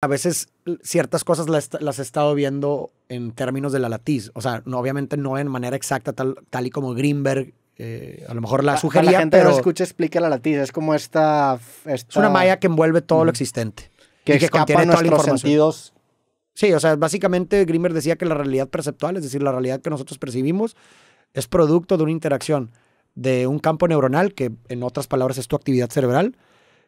a veces ciertas cosas las, he estado viendo en términos de la latiz. O sea, no, obviamente no en manera exacta, tal, y como Grimberg eh, a lo mejor la sugería, la gente pero... escucha, explica la latiz. Es como esta... Es una malla que envuelve todo lo existente. Que, contiene toda Sentidos. Sí, o sea, básicamente Grimberg decía que la realidad perceptual, es decir, la realidad que nosotros percibimos, es producto de una interacción de un campo neuronal, que en otras palabras es tu actividad cerebral,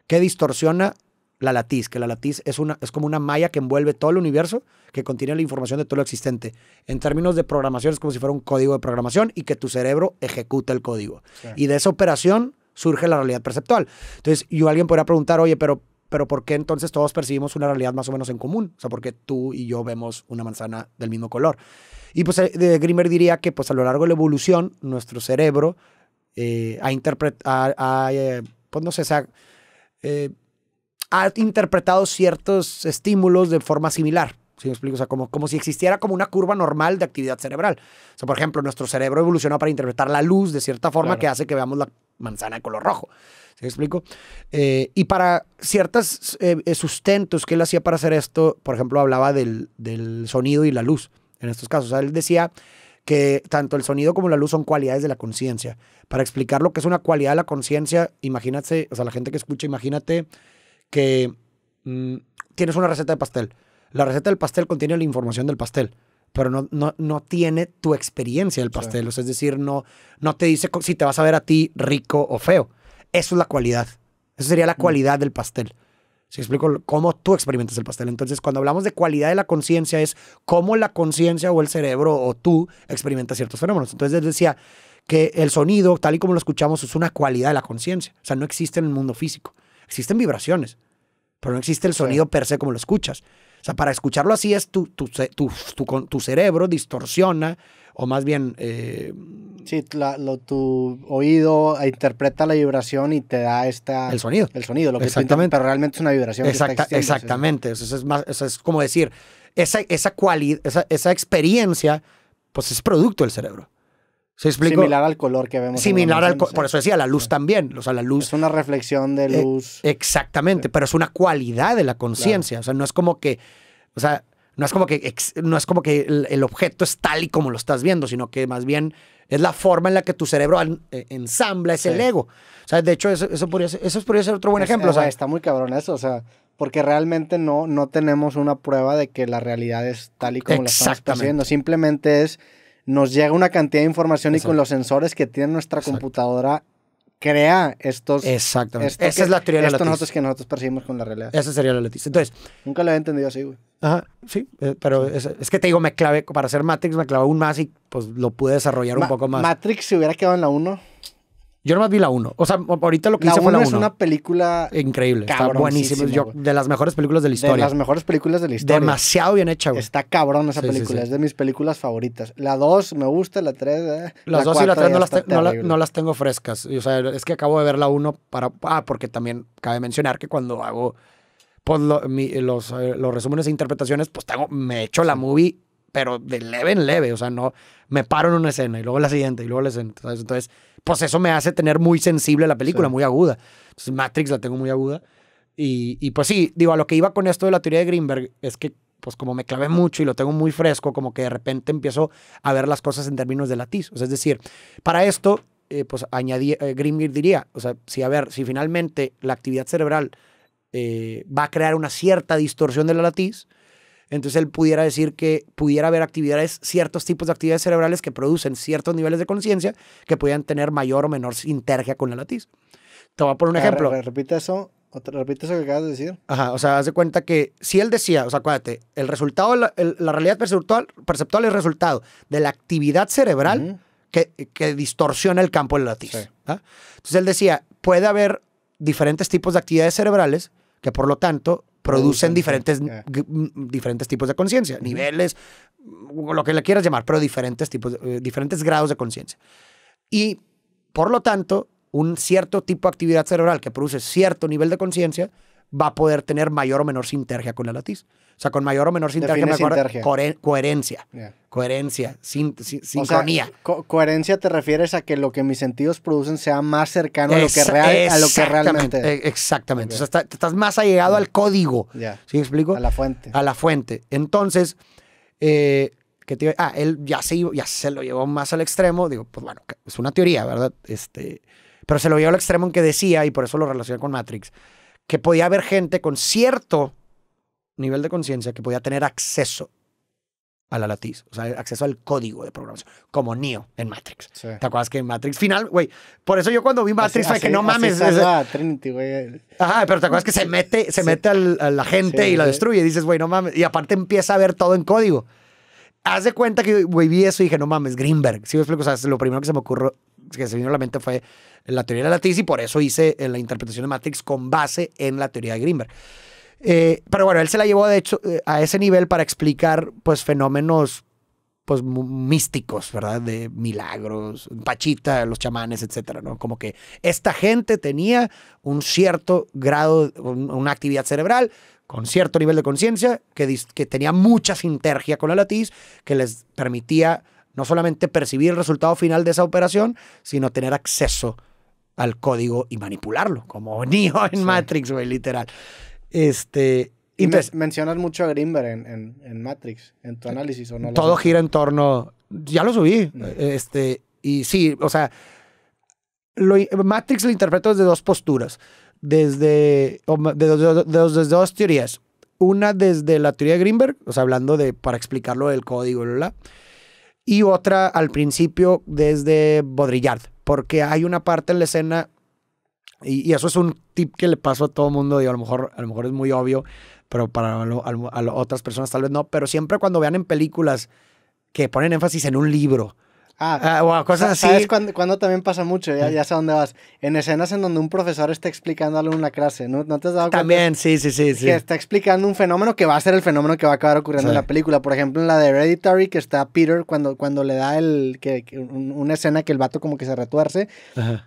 que distorsiona la latiz, que la latiz es, una, es como una malla que envuelve todo el universo, que contiene la información de todo lo existente. En términos de programación, es como si fuera un código de programación y que tu cerebro ejecuta el código. Y de esa operación surge la realidad perceptual. Entonces, yo alguien podría preguntar, oye, pero, pero ¿por qué entonces todos percibimos una realidad más o menos en común? O sea, ¿por qué tú y yo vemos una manzana del mismo color? Y pues eh, de Grimmer diría que pues a lo largo de la evolución, nuestro cerebro eh, ha interpretado, eh, pues no sé, o sea, ha interpretado ciertos estímulos de forma similar. ¿Sí me explico? O sea, como, como si existiera como una curva normal de actividad cerebral. O sea, por ejemplo, nuestro cerebro evolucionó para interpretar la luz de cierta forma que hace que veamos la manzana de color rojo. ¿Sí me explico? Eh, y para ciertos eh, eh, sustentos que él hacía para hacer esto, por ejemplo, hablaba del, del sonido y la luz en estos casos. O sea, él decía que tanto el sonido como la luz son cualidades de la conciencia. Para explicar lo que es una cualidad de la conciencia, imagínate, o sea, la gente que escucha, imagínate que mm, tienes una receta de pastel. La receta del pastel contiene la información del pastel, pero no, no, tiene tu experiencia del pastel. es decir, no, no te dice si te vas a ver a ti rico o feo. Eso es la cualidad. Eso sería la mm. cualidad del pastel. Si explico cómo tú experimentas el pastel. Entonces, cuando hablamos de cualidad de la conciencia, es cómo la conciencia o el cerebro o tú experimentas ciertos fenómenos. Entonces, decía que el sonido, tal y como lo escuchamos, es una cualidad de la conciencia. O sea, no existe en el mundo físico. Existen vibraciones, pero no existe el sonido per se como lo escuchas. O sea, para escucharlo así es tu, tu, tu, cerebro distorsiona, o más bien... Eh, sí, lo, tu oído interpreta la vibración y te da esta... El sonido. El sonido, lo que exactamente. pero realmente es una vibración. exactamente, eso es, más, es como decir, esa, esa, esa experiencia, pues es producto del cerebro. ¿Se Similar al color que vemos. Similar al color. Por eso decía, la luz también. O sea, la luz. Es una reflexión de eh, luz. exactamente, pero es una cualidad de la conciencia. O sea, no es como que. O sea, no es como que, no es como que el, objeto es tal y como lo estás viendo, sino que más bien es la forma en la que tu cerebro e, ensambla ese ego. O sea, de hecho, eso, eso, podría, ser, otro buen ejemplo. Eh, o sea, está muy cabrón eso. O sea, porque realmente no, no tenemos una prueba de que la realidad es tal y como la estamos viendo. Simplemente es nos llega una cantidad de información y con los sensores que tiene nuestra computadora crea estos. Exactamente. Esa es la teoría de la que nosotros percibimos con la realidad. Esa sería la latiz. Entonces. Nunca lo había entendido así, güey. Ajá, sí, eh, pero es, que te digo, me clavé, para hacer Matrix me clavé aún más y pues lo pude desarrollar un poco más. Matrix se hubiera quedado en la 1. Yo nomás vi la 1. O sea, ahorita lo que hice fue la 1. es una película increíble, está buenísima. De las mejores películas de la historia. de las mejores películas de la historia. Demasiado bien hecha, güey. Está cabrón esa película, es de mis películas favoritas. La 2 me gusta, la 3. Eh. Las dos y la 3 no las, tengo frescas. O sea, es que acabo de ver la 1 para. Ah, porque también cabe mencionar que cuando hago pues, los, eh, los resúmenes e interpretaciones, pues tengo, me echo la movie pero de leve en leve, o sea, no me paro en una escena y luego la siguiente y luego la escena. Entonces, pues eso me hace tener muy sensible la película, muy aguda. Entonces, Matrix la tengo muy aguda. Y, y, pues sí, digo, a lo que iba con esto de la teoría de Greenberg es que, pues como me clavé mucho y lo tengo muy fresco, como que de repente empiezo a ver las cosas en términos de latiz. O sea, es decir, para esto, eh, pues añadí, eh, Greenberg diría, o sea, si a ver, si finalmente la actividad cerebral eh, va a crear una cierta distorsión de la latiz, entonces él pudiera decir que pudiera haber actividades, ciertos tipos de actividades cerebrales que producen ciertos niveles de conciencia que pudieran tener mayor o menor sinergia con la latiz. Te voy a poner un ejemplo. Repite eso, repite eso que acabas de decir. Ajá, o sea, haz de cuenta que si él decía, o sea, acuérdate, el resultado, la, realidad perceptual, perceptual es resultado de la actividad cerebral. Que, que, distorsiona el campo del latiz. Entonces él decía, puede haber diferentes tipos de actividades cerebrales que por lo tanto producen diferentes, diferentes tipos de conciencia, niveles, mm, lo que le quieras llamar, pero diferentes, tipos, eh, diferentes grados de conciencia. Y por lo tanto, un cierto tipo de actividad cerebral que produce cierto nivel de conciencia va a poder tener mayor o menor sinergia con la latiz. O sea, con mayor o menor sinergia coherencia. Coherencia, sin, sincronía. coherencia te refieres a que lo que mis sentidos producen sea más cercano a, lo que real, a lo que realmente es. Exactamente. O sea, estás más allegado al código. ¿Sí explico? A la fuente. A la fuente. Entonces, eh, que te, ah, él ya se, ya se lo llevó más al extremo. Digo, pues bueno, es una teoría, ¿verdad? Este, pero se lo llevó al extremo en que decía, y por eso lo relaciona con Matrix, que podía haber gente con cierto nivel de conciencia que podía tener acceso a la latiz, o sea, acceso al código de programación, como Neo en Matrix. ¿Te acuerdas que en Matrix final, güey? Por eso yo cuando vi Matrix fue que no mames. Así Trinity, güey. Ajá, pero te acuerdas que se mete, se mete a la gente y la destruye, y dices, güey, no mames, y aparte empieza a ver todo en código. Haz de cuenta que, güey, vi eso y dije, no mames, Greenberg. Si me explico, o sea, lo primero que se me ocurrió, que se vino a la mente fue la teoría de la y por eso hice eh, la interpretación de Matrix con base en la teoría de Greenberg. Eh, pero bueno, él se la llevó de hecho eh, a ese nivel para explicar pues fenómenos pues místicos, ¿verdad? De milagros, Pachita, los chamanes, etcétera, ¿no? Como que esta gente tenía un cierto grado, una actividad cerebral con cierto nivel de conciencia que, que tenía mucha sinergia con la latiz que les permitía no solamente percibir el resultado final de esa operación, sino tener acceso al código y manipularlo, como Neo en Matrix, güey, literal. Este, y pues mencionas mucho a Greenberg en, en, en, Matrix, en tu análisis, ¿o no? Todo gira en torno. Ya lo subí. Este, y sí, o sea, Matrix lo interpreto desde dos posturas, desde, dos teorías. Una desde la teoría de Greenberg, o sea, hablando de, para explicarlo del código, y otra al principio desde Baudrillard, porque hay una parte en la escena, y, eso es un tip que le paso a todo mundo, y a lo mejor, a lo mejor es muy obvio, pero para a, otras personas tal vez no, pero siempre cuando vean en películas que ponen énfasis en un libro, Ah, ah cosas así. ¿Sabes cuando, también pasa mucho? Ya, mm. ya sé dónde vas. En escenas en donde un profesor está explicando algo en la clase, ¿no? ¿No te has dado cuenta? También, sí, sí, sí, sí. Que está explicando un fenómeno que va a ser el fenómeno que va a acabar ocurriendo en la película. Por ejemplo, en la de Hereditary, que está Peter cuando, cuando le da el, que, una escena que el vato como que se retuerce.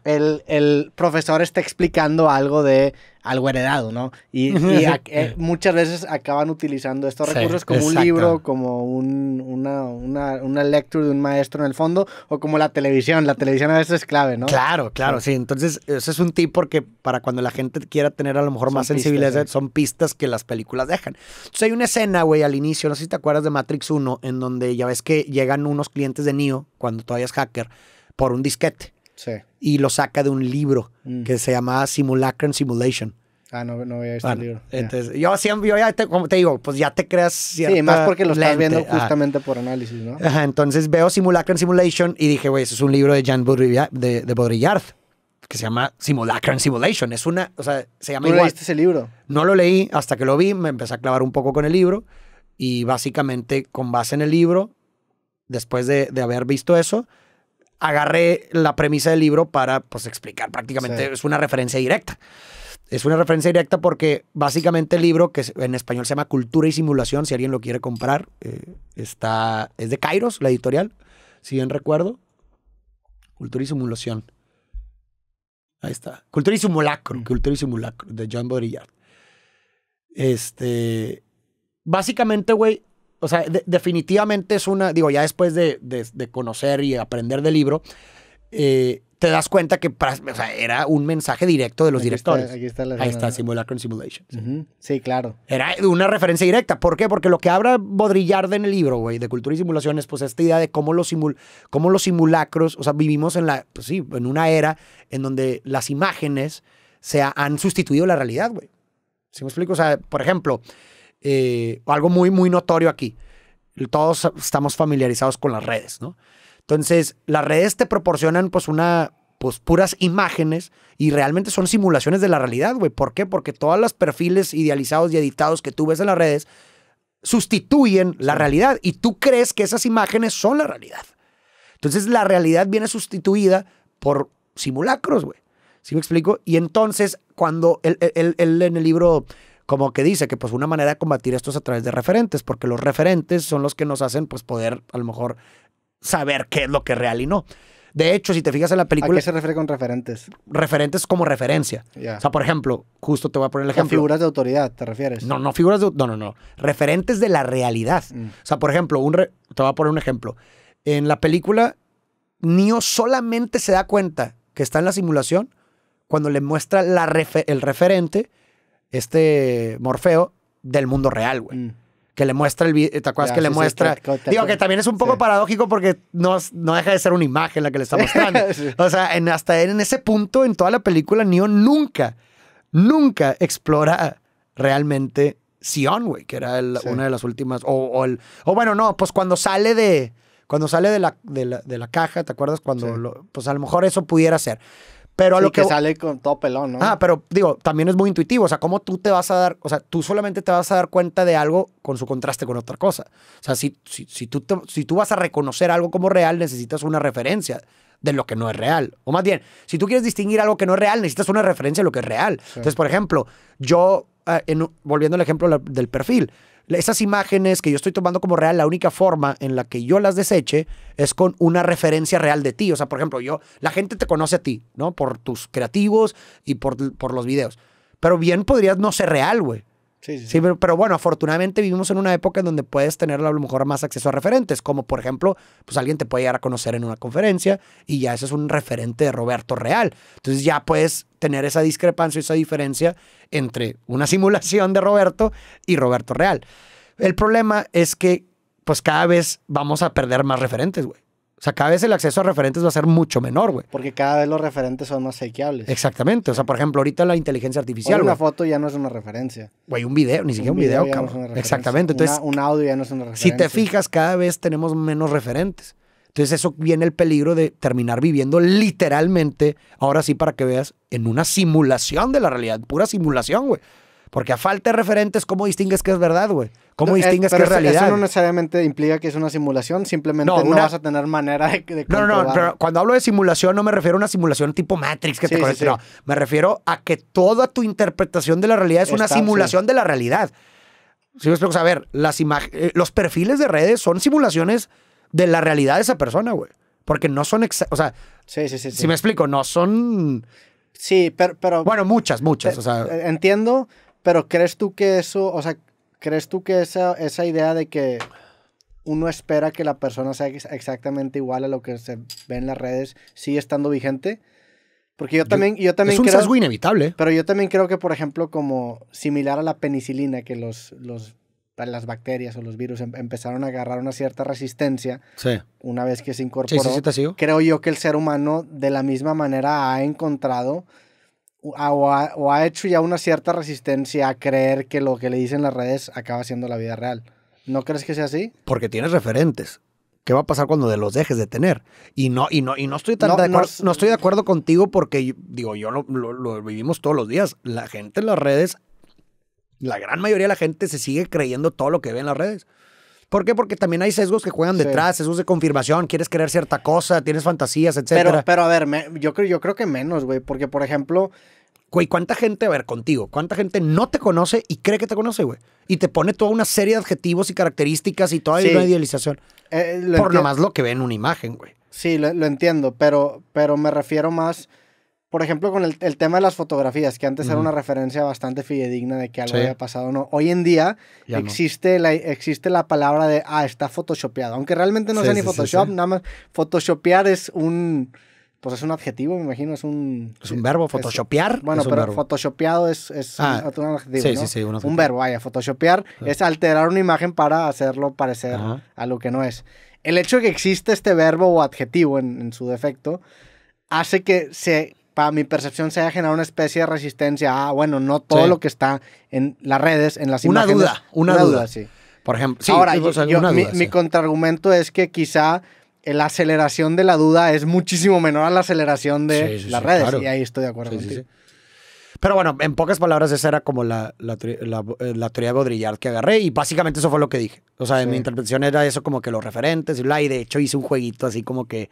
el profesor está explicando algo de algo heredado, ¿no? Y, eh, muchas veces acaban utilizando estos recursos como un libro, como una, una, una, de un maestro en el fondo, o como la televisión. La televisión a veces es clave, ¿no? Claro, claro, sí. Entonces, ese es un tip porque para cuando la gente quiera tener a lo mejor más sensibilidad, son pistas que las películas dejan. Entonces, hay una escena, güey, al inicio, no sé si te acuerdas de Matrix 1, en donde ya ves que llegan unos clientes de Neo, cuando todavía es hacker, por un disquete. Y lo saca de un libro mm. que se llama Simulacrum Simulation. Ah, no, no veía este libro. Entonces, yo siempre, yo ya te, como te digo, pues ya te creas Sí, más porque lo estás viendo justamente por análisis, ¿no? Ajá, entonces veo Simulacrum Simulation y dije, güey, eso es un libro de Jan Baudrillard, de, que se llama Simulacrum Simulation. Es una, o sea, se llama ¿Tú leíste ese libro? No lo leí hasta que lo vi, me empecé a clavar un poco con el libro y básicamente con base en el libro, después de, de haber visto eso, agarré la premisa del libro para pues, explicar prácticamente, es una referencia directa. Es una referencia directa porque básicamente el libro, que en español se llama Cultura y Simulación, si alguien lo quiere comprar, eh, está, es de Kairos, la editorial, si bien recuerdo. Cultura y Simulación. Ahí está. Cultura y Simulacro. Mm. Cultura y Simulacro, de John Baudrillard. Este. Básicamente, güey, o sea, definitivamente es una, digo, ya después de, de, conocer y aprender del libro, eh, te das cuenta que era un mensaje directo de los directores. está Ahí está, Simulacrum Simulation. Sí. claro. Era una referencia directa. ¿Por qué? Porque lo que habla Bodrillard en el libro, güey, de cultura y simulaciones, pues esta idea de cómo los, cómo los simulacros, o sea, vivimos en la, pues sí, en una era en donde las imágenes se han sustituido la realidad, güey. ¿Sí me explico? O sea, por ejemplo, eh, algo muy, muy notorio aquí. Todos estamos familiarizados con las redes, ¿no? Entonces, las redes te proporcionan pues una, pues puras imágenes y realmente son simulaciones de la realidad, güey. ¿Por qué? Porque todos los perfiles idealizados y editados que tú ves en las redes sustituyen la realidad y tú crees que esas imágenes son la realidad. Entonces, la realidad viene sustituida por simulacros, güey. ¿Sí me explico? Y entonces, cuando él en el libro como que dice que pues una manera de combatir esto es a través de referentes, porque los referentes son los que nos hacen pues poder a lo mejor saber qué es lo que es real y no. De hecho, si te fijas en la película... ¿A qué se refiere con referentes? Referentes como referencia. O sea, por ejemplo, justo te voy a poner el ejemplo. figuras de autoridad, ¿te refieres? No, no figuras de... No, no, no. Referentes de la realidad. Mm. O sea, por ejemplo, un te voy a poner un ejemplo. En la película, Neo solamente se da cuenta que está en la simulación cuando le muestra la el referente este Morfeo del mundo real, güey. Mm. Que le muestra el ¿te acuerdas que le muestra? Digo que también es un poco paradójico porque no, no deja de ser una imagen la que le está mostrando. o sea, en, hasta en ese punto, en toda la película, Neo nunca, nunca explora realmente Sion, güey, que era una de las últimas. O, bueno, no, pues cuando sale de. Cuando sale de la, de la, caja, ¿te acuerdas? Cuando pues a lo mejor eso pudiera ser. Pero a lo que, sale con todo pelón, ¿no? Ah, pero digo, también es muy intuitivo. O sea, cómo tú te vas a dar, o sea, tú solamente te vas a dar cuenta de algo con su contraste con otra cosa. O sea, si, si, tú, si tú vas a reconocer algo como real, necesitas una referencia de lo que no es real. O más bien, si tú quieres distinguir algo que no es real, necesitas una referencia de lo que es real. Entonces, por ejemplo, yo Ah, volviendo al ejemplo del perfil, esas imágenes que yo estoy tomando como real, la única forma en la que yo las deseche es con una referencia real de ti. O sea, por ejemplo, yo, la gente te conoce a ti, ¿no? Por tus creativos y por, por los videos. Pero bien podrías no ser real, güey. Sí, Pero, bueno, afortunadamente vivimos en una época en donde puedes tener a lo mejor más acceso a referentes, como por ejemplo, pues alguien te puede llegar a conocer en una conferencia y ya ese es un referente de Roberto Real. Entonces ya puedes tener esa discrepancia, esa diferencia entre una simulación de Roberto y Roberto Real. El problema es que pues cada vez vamos a perder más referentes, güey. O sea, cada vez el acceso a referentes va a ser mucho menor, güey. Porque cada vez los referentes son más sequiables. Exactamente. O sea, por ejemplo, ahorita la inteligencia artificial. Hoy una foto ya no es una referencia. Güey, un video, ni siquiera un video, Exactamente. Entonces, un audio ya no es una referencia. Si te fijas, cada vez tenemos menos referentes. Entonces, eso viene el peligro de terminar viviendo literalmente, ahora sí, para que veas, en una simulación de la realidad, pura simulación, güey. Porque a falta de referentes, ¿cómo distingues que es verdad, güey? ¿Cómo distingues qué es, realidad? Eso no necesariamente implica que es una simulación, simplemente no, vas a tener manera de, de No, no, no, pero cuando hablo de simulación no me refiero a una simulación tipo Matrix que te conecta, no, me refiero a que toda tu interpretación de la realidad es una simulación de la realidad. Si me explico, a ver, las eh, los perfiles de redes son simulaciones de la realidad de esa persona, güey. Porque no son, o sea, sí, sí, sí, si me explico, no son... Sí, pero, bueno, muchas, muchas. sea, eh, entiendo, pero ¿crees tú que eso, o sea, crees tú que esa, esa idea de que uno espera que la persona sea exactamente igual a lo que se ve en las redes sigue estando vigente? Porque yo también, yo, también es un inevitable. Pero yo también creo que, por ejemplo, como similar a la penicilina, que los, los las bacterias o los virus em, empezaron a agarrar una cierta resistencia sí. una vez que se incorporó. Sí, sí, creo yo que el ser humano de la misma manera ha encontrado o, ha, hecho ya una cierta resistencia a creer que lo que le dicen las redes acaba siendo la vida real. ¿No crees que sea así? Porque tienes referentes. ¿Qué va a pasar cuando de los dejes de tener? Y no, y no, y no estoy tan de acuerdo, estoy de acuerdo contigo porque digo, yo lo vivimos todos los días. La gente en las redes, la gran mayoría de la gente se sigue creyendo todo lo que ve en las redes. ¿Por qué? Porque también hay sesgos que juegan detrás, sesgos de confirmación, quieres creer cierta cosa, tienes fantasías, etc. Pero, pero a ver, yo, creo, yo creo que menos, güey, porque por ejemplo... Güey, ¿cuánta gente, a ver, contigo, cuánta gente no te conoce y cree que te conoce, güey? Y te pone toda una serie de adjetivos y características y toda una idealización. Eh, por por más lo que ve en una imagen, güey. Sí, lo, lo entiendo, pero, pero me refiero más por ejemplo, con el, tema de las fotografías, que antes era una referencia bastante fidedigna de que algo había pasado o no. Hoy en día existe, la, existe la palabra de, ah, está photoshopeado. Aunque realmente no sea ni Photoshop, nada más. Photoshopear es un. Pues es un adjetivo, me imagino, es un... verbo, photoshopear. bueno, pero photoshopeado es, es un, ah, adjetivo, sí, sí, sí, un, un, verbo, vaya, photoshopear ah. es alterar una imagen para hacerlo parecer a lo que no es. El hecho de que existe este verbo o adjetivo en, en su defecto hace que se para mi percepción se ha generado una especie de resistencia. Ah, bueno, no todo lo que está en las redes, en las una Duda, una, duda, sí. Por ejemplo, duda, mi, sí. mi contraargumento es que quizá la aceleración de la duda es muchísimo menor a la aceleración de las redes. Y ahí estoy de acuerdo contigo. Pero bueno, en pocas palabras, esa era como la, la, eh, teoría de Godrillard que agarré y básicamente eso fue lo que dije. O sea, mi intervención era eso como que los referentes y bla, y de hecho hice un jueguito así como que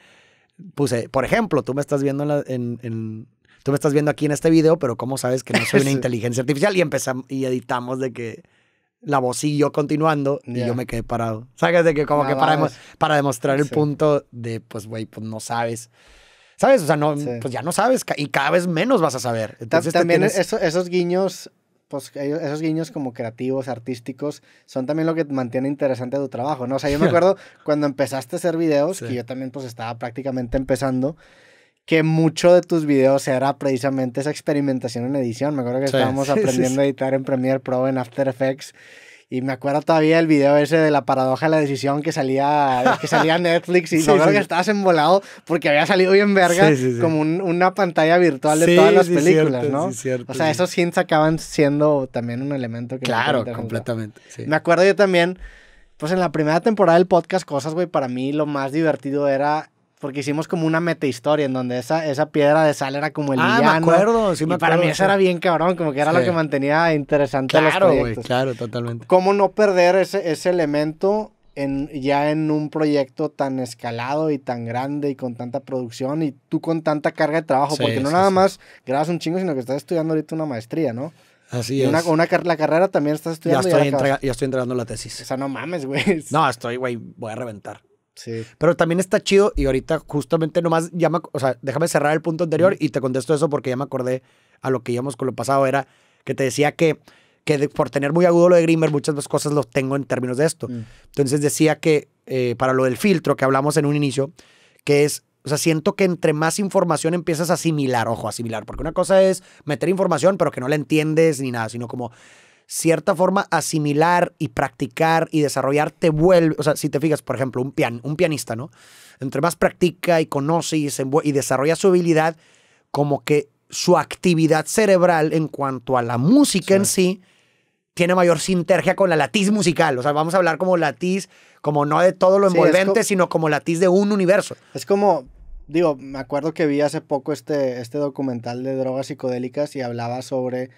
puse, eh, por ejemplo, tú me estás viendo en, tú me estás viendo aquí en este video, pero ¿cómo sabes que no soy una inteligencia artificial? Y empezamos y editamos de que la voz siguió continuando y yo me quedé parado. ¿Sabes? De que como que para, para demostrar el punto de, pues, güey, pues no sabes. ¿Sabes? O sea, no, pues ya no sabes y cada vez menos vas a saber. Entonces, también esos guiños pues esos guiños como creativos, artísticos, son también lo que mantiene interesante tu trabajo, ¿no? O sea, yo me acuerdo cuando empezaste a hacer videos, que yo también pues estaba prácticamente empezando, que mucho de tus videos era precisamente esa experimentación en edición. Me acuerdo que estábamos aprendiendo a editar en Premiere Pro, en After Effects, y me acuerdo todavía el video ese de la paradoja de la decisión que salía, que salía Netflix y sí, me que estabas embolado porque había salido bien verga como una pantalla virtual de todas las películas, cierto, ¿no? Cierto, o sea, esos hints acaban siendo también un elemento que... Claro, completamente. Me acuerdo yo también, pues en la primera temporada del podcast Cosas, güey, para mí lo más divertido era porque hicimos como una meta historia en donde esa, esa piedra de sal era como el ah, me acuerdo, sí me y para mí eso era bien cabrón, como que era lo que mantenía interesante los proyectos. güey, claro, totalmente. ¿Cómo no perder ese, ese elemento en, ya en un proyecto tan escalado y tan grande y con tanta producción y tú con tanta carga de trabajo? porque no nada más grabas un chingo, sino que estás estudiando ahorita una maestría, ¿no? Así es. Una, una, la carrera también estás estudiando. Ya estoy, ya estoy entregando la tesis. O sea, no mames, güey. No, estoy, güey, voy a reventar. Pero también está chido y ahorita justamente nomás llama o sea, déjame cerrar el punto anterior y te contesto eso porque ya me acordé a lo que íbamos con lo pasado, era que te decía que, que por tener muy agudo lo de Grimer, muchas más cosas lo tengo en términos de esto. Mm. Entonces decía que eh, para lo del filtro que hablamos en un inicio, que es, o sea, siento que entre más información empiezas a asimilar, ojo, asimilar, porque una cosa es meter información pero que no la entiendes ni nada, sino como cierta forma asimilar y practicar y desarrollar te vuelve, o sea, si te fijas, por ejemplo, un, un pianista, ¿no? Entre más practica y conoce y, desarrolla su habilidad, como que su actividad cerebral en cuanto a la música en sí tiene mayor sinergia con la latiz musical. O sea, vamos a hablar como latiz, como no de todo lo envolvente, sino como latiz de un universo. Es como, digo, me acuerdo que vi hace poco este, este documental de drogas psicodélicas y hablaba sobre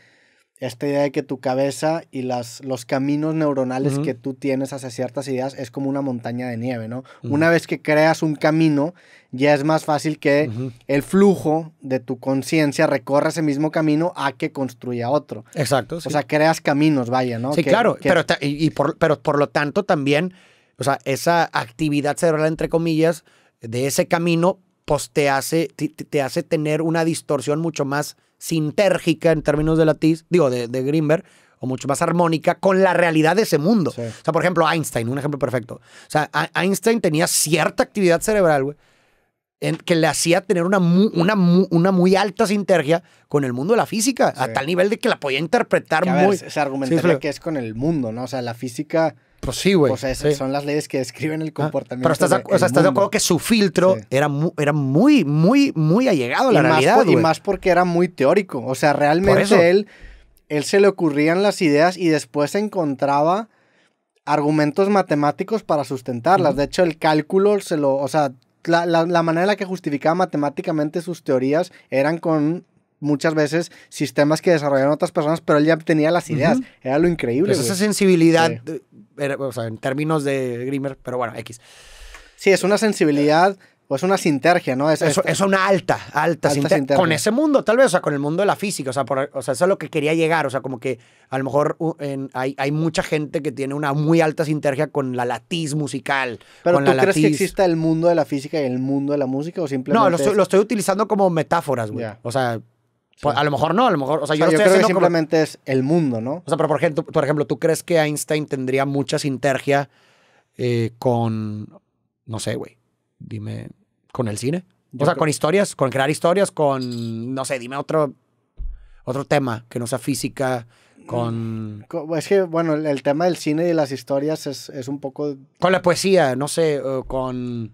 esta idea de que tu cabeza y las, los caminos neuronales que tú tienes hacia ciertas ideas es como una montaña de nieve, ¿no? Una vez que creas un camino, ya es más fácil que el flujo de tu conciencia recorra ese mismo camino a que construya otro. Exacto. O sea, creas caminos, vaya, ¿no? Sí, claro, Pero, y, por, pero por lo tanto también, o sea, esa actividad cerebral, entre comillas, de ese camino, pues te hace, te hace tener una distorsión mucho más sintérgica en términos de Latiz, digo, de, de Greenberg, o mucho más armónica con la realidad de ese mundo. O sea, por ejemplo, Einstein, un ejemplo perfecto. O sea, Einstein tenía cierta actividad cerebral, güey, que le hacía tener una, una, una, muy alta sinergia con el mundo de la física, a tal nivel de que la podía interpretar muy... se argumentaría que es con el mundo, ¿no? O sea, la física pues sí, güey. Pues son las leyes que describen el ah, comportamiento. pero estás, de, acuerdo que su filtro era, era muy, muy, muy allegado la realidad. y más porque era muy teórico. O sea, realmente él, él se le ocurrían las ideas y después encontraba argumentos matemáticos para sustentarlas. De hecho, el cálculo se lo. O sea, la manera en la que justificaba matemáticamente sus teorías eran con muchas veces sistemas que desarrollaron otras personas, pero él ya tenía las ideas. Era lo increíble. Pues esa sensibilidad, o sea, en términos de Grimmer, pero bueno, X. Sí, es una sensibilidad. O es una sinergia ¿no? Es, una alta, alta, sinergia Con ese mundo, tal vez, o sea, con el mundo de la física, o sea, o sea, eso es lo que quería llegar, o sea, como que a lo mejor hay, mucha gente que tiene una muy alta sinergia con la latiz musical. ¿Pero tú crees que exista el mundo de la física y el mundo de la música o simplemente...? No, lo, estoy utilizando como metáforas, güey. O sea, pues, a lo mejor no, a lo mejor. O sea, yo, yo creo que simplemente es el mundo, ¿no? O sea, pero por ejemplo, por ejemplo, ¿tú crees que Einstein tendría mucha sinergia eh, con. No sé, güey. Dime. ¿Con el cine? o sea, con historias, con crear historias, con. No sé, dime otro. Otro tema que no sea física. Con... Es que, bueno, el, el tema del cine y las historias es, es un poco. Con la poesía, no sé, con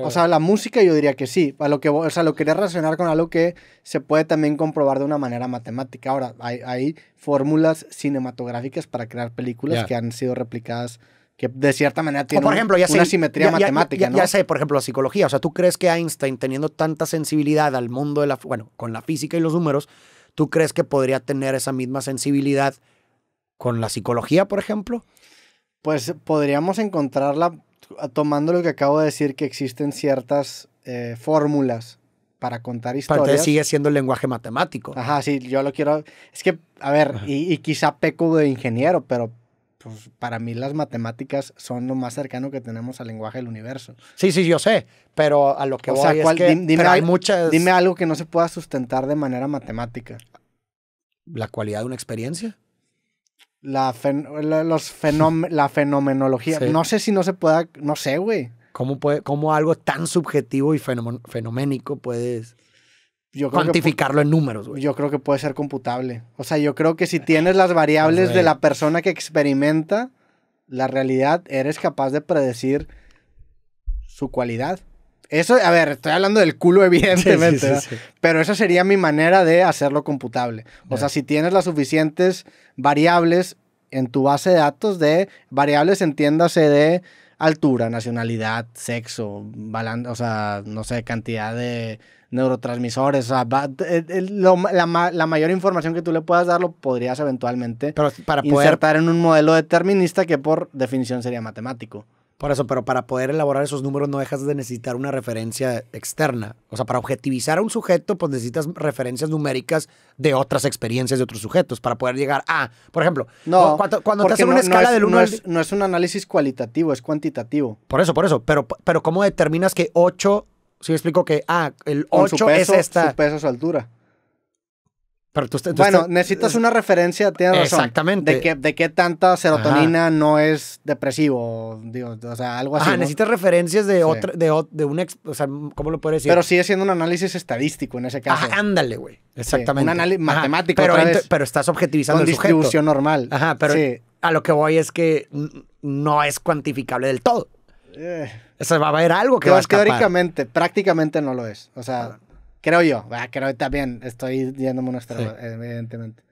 o sea, la música yo diría que sí. lo que, o sea, lo quería relacionar con algo que se puede también comprobar de una manera matemática. Ahora, hay, hay fórmulas cinematográficas para crear películas que han sido replicadas que de cierta manera tienen por ejemplo, ya una simetría matemática. Ya, ¿no? ya, sé, por ejemplo, la psicología. O sea, ¿tú crees que Einstein, teniendo tanta sensibilidad al mundo de la, bueno, con la física y los números, ¿tú crees que podría tener esa misma sensibilidad con la psicología, por ejemplo? Pues podríamos encontrarla tomando lo que acabo de decir, que existen ciertas eh, fórmulas para contar historias. Pero sigue siendo el lenguaje matemático. Ajá, sí, yo lo quiero. Es que, a ver, y, y, quizá peco de ingeniero, pero pues, para mí las matemáticas son lo más cercano que tenemos al lenguaje del universo. Sí, sí, yo sé, pero a lo que o voy sea, es que, dime, hay muchas... dime algo que no se pueda sustentar de manera matemática. ¿La cualidad de una experiencia? la, fenomenología. No sé si no se pueda, no sé, güey. ¿Cómo, puede, algo tan subjetivo y fenoménico puedes yo cuantificarlo en números, güey? Yo creo que puede ser computable. O sea, yo creo que si tienes ah, las variables de la persona que experimenta la realidad, eres capaz de predecir su cualidad. Eso, a ver, estoy hablando del culo, evidentemente. Pero esa sería mi manera de hacerlo computable. O sea, si tienes las suficientes variables en tu base de datos de variables, entiéndase de altura, nacionalidad, sexo, o sea, no sé, cantidad de neurotransmisores, o sea, eh, eh, la, mayor información que tú le puedas dar lo podrías eventualmente para insertar en un modelo determinista que por definición sería matemático. Por eso, pero para poder elaborar esos números no dejas de necesitar una referencia externa. O sea, para objetivizar a un sujeto, pues necesitas referencias numéricas de otras experiencias de otros sujetos para poder llegar a, por ejemplo, no, cuando, te hacen una escala del 1 al... No es un análisis cualitativo, es cuantitativo. Por eso, por eso. Pero, pero ¿cómo determinas que 8, si me explico que, ah, el 8 es esta... Su peso, su altura. Pero bueno, necesitas eh, una referencia, tienes razón. Exactamente. De qué tanta serotonina no es depresivo, digo, o sea, algo así. Ah, necesitas referencias de, otro, otra, de, de un, o sea, ¿cómo lo puedes decir? Pero sigue siendo un análisis estadístico en ese caso. Ajá, ándale, güey. Exactamente. un análisis matemático. Pero, pero estás objetivizando el sujeto. distribución normal. Ajá, pero a lo que voy es que no es cuantificable del todo. Eh. O sea, va a haber algo que va a Teóricamente, prácticamente no lo es. O sea, Creo yo, creo creo también, estoy yéndome unos sí. evidentemente.